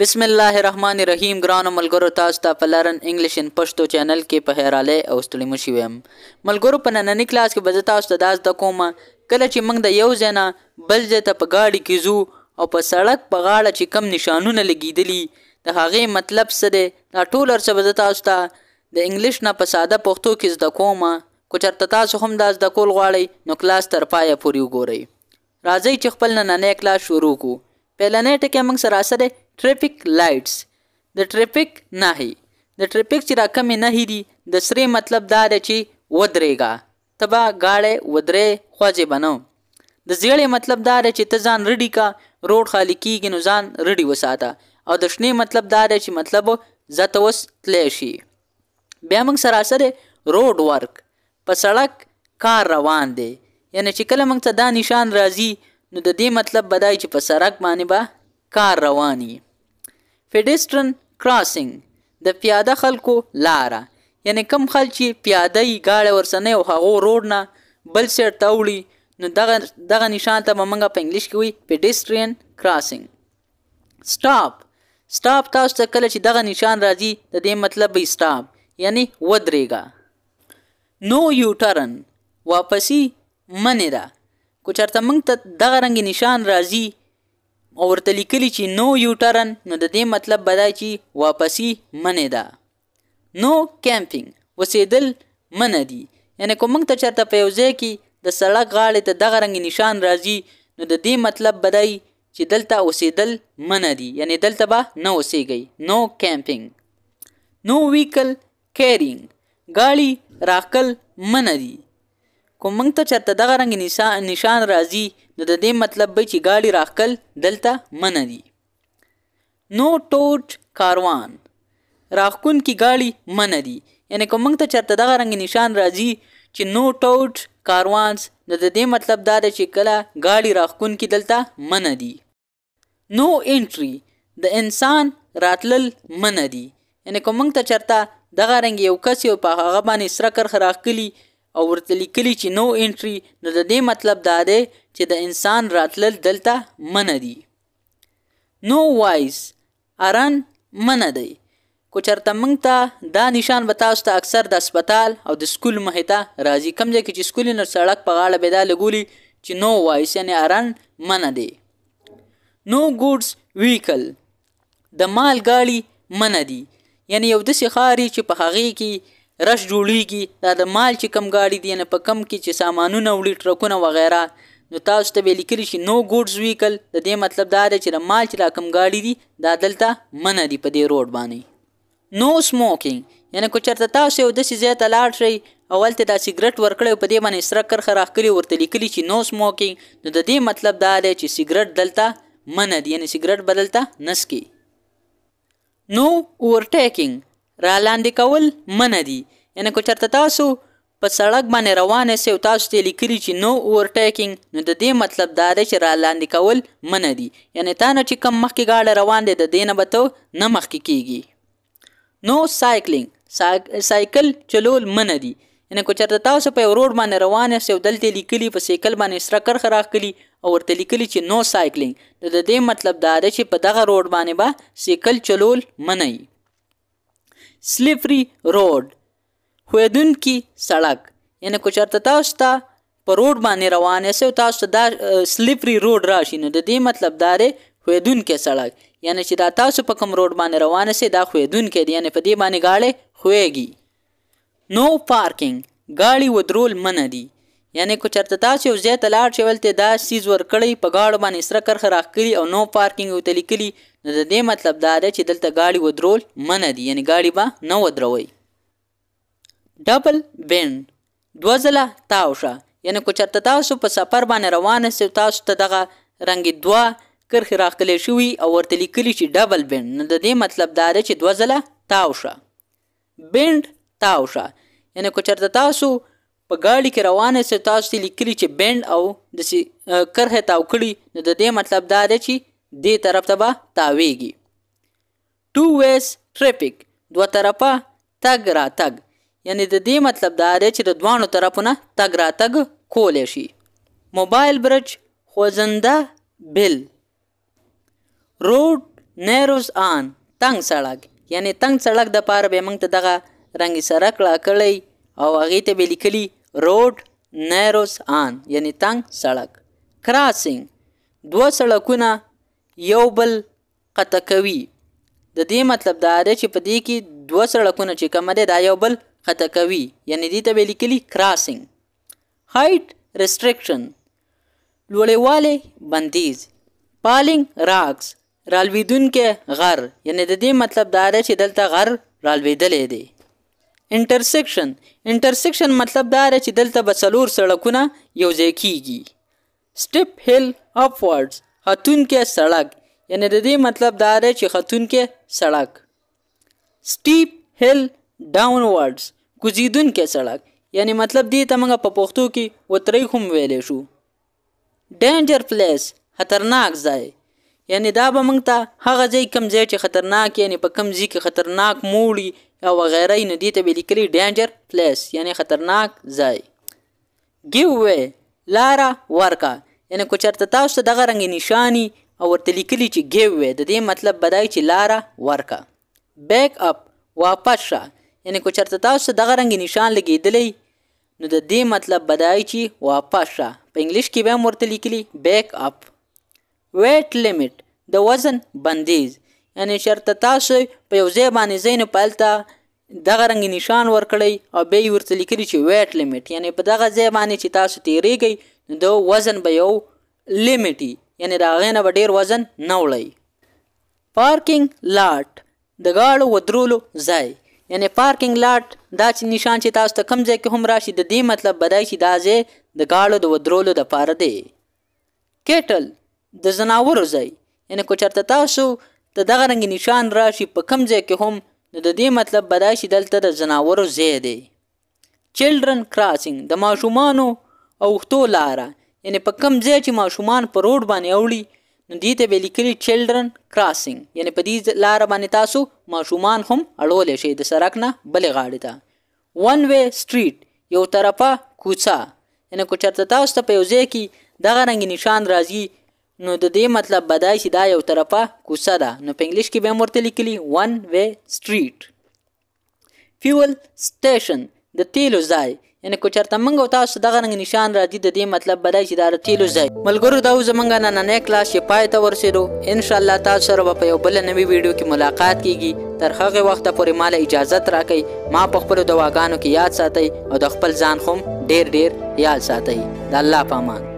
بسم الله الرحمن الرحیم ګران ملګرو تاسو ته پلارن انګلیش ان پښتو چینل کې په هراله او ستړي مشي ویم ملګرو په نننۍ کلاس کې بزتا تاسو ته داس د کومه کله چې موږ د یو ځای نه بل ځای ته په گاډي کې ځو او په سړک په غاړه چې کم نشانونه لګیدلی د هغې مطلب څه دی دا ټول څه بزتا تاسو ته د انګلیش نه په ساده پښتو کې زده کومه کو چرته تاسو هم داس د کول غواړئ نو کلاس تر پایه پورې وګورئ راځئ چې خپل نننۍ کلاس شروع کوو પહેલાંને ટેકે અમંગ સરાસરે ટ્રેફિક લાઇટ્સ ધ ટ્રેફિક નાહી ધ ટ્રેફિક ચિરાખ મેં નહીરી ધ શ્રી મતલબ દાર ચી વદરેગા તબા ગાળે વદરે ખ્વાજે બનો د زیړې મતલબ دا دی چې ته ځان رډی کا روډ خالی کیږي نو ځان رډی وساته او د شنې مطلب دا دی چې مطلب زته وس تللی شي بیا موږ سراسره روډ ورک په سړک کار روان دی یعنی چې کله موږ ته دا نشان راځي نو د دې مطلب بدای چې په سرک باندې به کار رواني فیډیسټرن کراسینګ د پیاده خلکو لاره یعنی کم خلک چې پیاده یې گاړه ورسنه او هغه روډ نه بل سیر ته وړي نو دغه دغه نشان ته موږ په انګلیش کې وی پیډیسټرین کراسینګ سټاپ سټاپ تاسو ته کله چې دغه نشان راځي د دې مطلب به سټاپ یعنی ودرېګا نو یو ټرن واپسی منی ده کو چرته موږ ته دغه رنګ نشان راځي او ورته لیکلی چې نو یوټرن نو د دې مطلب بدای چې واپسی منې ده نو کیمپینګ وسیدل منه دي یعنی کو موږ ته چرته په یو ځای کې د سړک غاړې ته دغه رنګ نشان راځي نو د دې مطلب بدای چې دلته اوسېدل منه دي یعنی دلته به نه اوسېږئ نو کیمپینګ نو ویکل کیرینګ ګاړي راکل منه دي کوم موږ ته چرته دغه رنګ نشان نشان راځي نو د دې مطلب به چې ګاډي راخکل دلته منه دي نو ټوچ کاروان راخکون کی ګاډي منه دي یعنی کوم موږ ته چرته دغه رنګ نشان راځي چې نو ټوچ کاروانس نو د دې مطلب دا دی چې کله ګاډي راخکون کی دلته منه دي نو انټری د انسان راتلل منه دي یعنی کوم موږ ته چرته دغه رنګ یو کس یو په هغه باندې سره کرخ راخکلی او ورته لیکلي چې نو انټري نو د دې مطلب دا دی چې د انسان راتلل دلته منه دي نو وایز ارن منه دی کو چرته موږ ته دا نشان به تاسو ته اکثر د اسپیټال او د سکول مهته راځي کم ځای کې چې سکول نه سړک په غاړه به دا لګولي چې نو وایس یعنی ارن منه دی نو ګوډز ویکل د مال ګاډي منه دي یعنی یو د سخاري چې په هغه کې رش جوړیږي دا د مال چې کم گاډي دی نه په کم کې چې سامانونه وړي ټرکونه وغیرہ نو تاسو ته ویل کېږي چې نو ګوډز ویکل د دې مطلب دا دی چې د مال چې کم گاډي دی دا دلته منه دی په دې روډ باندې نو سموکینګ یعنی کو چرته تاسو یو د سي زیات لاړ شئ اول ته دا سیګریټ ورکړی په دې باندې سره کرخه راخلی ورته لیکلی چې نو سموکینګ نو د دې مطلب دا دی چې سیګریټ دلته منه دی یعنی سیګریټ بدلته نس کی نو اوورټیکینګ را لاندې کول منه دي یعنی که چېرته تاسو په سړک باندې روانه سي او تاسو ته لیکلي چې نو اوورټیکینګ نو د دې مطلب دا دی چې را لاندې کول منه دي یعنی تا نه چې کم مخکې ګاډه روان دی د دې نه به ته نه مخکې کیږي نو سایکلینګ سایکل چلول منه دي یعنی که چېرته تاسو په یو روډ باندې روان سي او دلته لیکلي په سایکل باندې سره کرښه راښکلي او ورته لیکلي چې نو سایکلینګ نو د دې مطلب دا دی چې په دغه روډ باندې به با سایکل چلول منه سلیفری روډ خویدونکي سړک یعنی کو چرته تاسو ته په روډ باندې روان یې تاسو ته دا سلیفری روډ راشي نو د دې مطلب دا دی خویدونکي سړک یعنی چې دا تاسو په کوم روډ باندې روان یې دا خویدونکي دی یعنی په دې باندې گاړې خویږي نو پارکینګ گاڑی ودرول منه دي یعنی کو چرته تاسو زه تلاړ شول ته دا سیز ور کړی په گاډ باندې سره کرخ راخلی او نو پارکینګ او تلیکلی نو د دې مطلب دا دی چې دلته گاډي ودرول منه دي یعنی گاډي به نه ودروي ډبل بین دوزله تاوشه یعنی کو چرته تاسو په سفر باندې روان سي تاسو ته دغه رنګ دوا کرخ راخلی شوی او ورته لیکلی چې ډبل بین نو د دې مطلب دا دی چې دوزله تاوشه بند تاوشه یعنی کو چرته تاسو په گاڑی کې روانه سي تاسو ته لیکلي چې بند او د سي کرخه تاو کړي نو د دې مطلب دا دی چې دې طرف ته به تاویږي ټو ویس ټریفیک دوه طرفه تګ را تګ یعنی د دې مطلب دا دی چې د دوانو طرفونه تګ را تګ کولې شي موبایل برج خوځنده بل روډ نیروز آن تنگ سړک یعنی تنگ سړک د پاره به موږ ته دغه رنګي سړک لا کړی او هغه ته به لیکلي روډ نیروز آن یعنی تنگ سړک کراسینګ دوه سړکونه یو بل قطع کوي د دې مطلب دا دی چې په دې کې دوه سړکونه چې کوم دی دا یو بل قطع کوي یعنی دې ته به لیکلي کراسینګ هایټ ریسټریکشن لوړېوالی بندیز پالینګ راکس رالویدونکې غر یعنی د دې مطلب دا دی چې دلته غر رالویدلې دی انټرسیکشن انټرسیکشن مطلب دا دی چې دلته به څلور سړکونه یو ځای کیږي سټپ هل اپورډز خاتون کې سړک یعنی د دې مطلب دا دی چې خاتون کې سړک سټیپ هل ډاونورډز کوزیدون کې سړک یعنی مطلب دی ته موږ په پښتو کې وترې هم ویلې شو ډینجر پلیس خطرناک ځای یعنی دا به موږ ته هغه ځای کم ځای چې خطرناک یعنی په کم ځای کې خطرناک موړي او وغیره نه دي ته لیکلي ډینجر پلیس یعنی خطرناک ځای گیو وی لارا ورکا یعنی کو چرته تاسو دغه رنګ نشانی او ورته لیکلي چې گیو وی د دې مطلب بدای چې لارا ورکا بیک اپ واپس شه یعنی کو چرته تاسو دغه رنګ نشان لګیدلی نو د دې مطلب بدای چې واپس شه په انګلیش کې به ورته لیکلي بیک اپ ویټ لیمټ د وزن بندیز یعنی شرط تاسو په یو ځای باندې زین پالتا دغه رنګ نشان ورکړی او به ورته لیکلی چې ویټ لیمټ یعنی په دغه ځای باندې چې تاسو تیریږئ د وزن به یو لیمټي یعنی دا غینه به ډیر وزن نه وړي پارکینګ لاټ د غاړو ودرولو ځای یعنی پارکینګ لاټ دا چې نشان چې تاسو ته کم ځای کې هم راشي د دې مطلب بدای شي دا ځای د غاړو د ودرولو د پاره دی کېټل د زناورو ځای یعنی کو چرته تاسو د دغه رنګ نشان راشي په کم ځای کې هم نو د دې مطلب به دا شي دلته د ځناورو ځای دی چلډرن کراسینګ د ماشومانو او خطو لاره یعنی په کم ځای چې ماشومان په روډ باندې اوړي نو دې ته به لیکلي چلډرن کراسینګ یعنی په دې لار باندې تاسو ماشومان هم اړول شي د سرک نه بلې غاړې ته ون وی سټریټ یو طرفه کوڅه یعنی کو چرته تاسو ته په یو ځای کې دغه رنګ نشان راځي نو د دې مطلب بدای چې دا یو طرفه کوڅه ده نو په انګلیش کې به هم ورته لیکلي ون وی سټریټ فیول سټیشن د تیلو ځای یعنی که چېرته موږ او تاسو دغه رنګ نشان راځي د دې مطلب بدای چې دا د تیلو ځای ملګرو دا زمونږ نننی کلاس چې پای ته ورسېدو انشاءالله تاسو سره به په یو بله نوي ویډیو کې ملاقات کیږي تر هغه وخته پورې ماله اجازت راکړئ ما په خپلو دواګانو کې یاد ساتئ او د خپل ځان خو ډیر ډیر یاد ساتئ د الله په امان